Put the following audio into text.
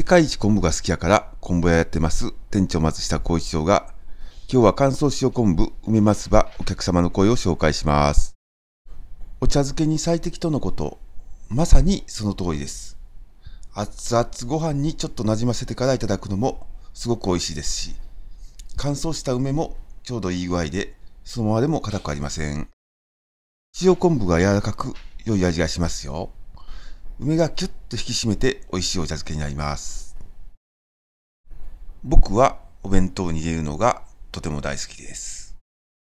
世界一昆布が好きやから昆布屋やってます店長松下幸一郎が今日は乾燥塩昆布梅松葉お客様の声を紹介しますお茶漬けに最適とのことまさにその通りです熱々ご飯にちょっとなじませてからいただくのもすごく美味しいですし乾燥した梅もちょうどいい具合でそのままでも硬くありません塩昆布が柔らかく良い味がしますよ梅がキュッと引き締めて美味しいお茶漬けになります。僕はお弁当に入れるのがとても大好きです。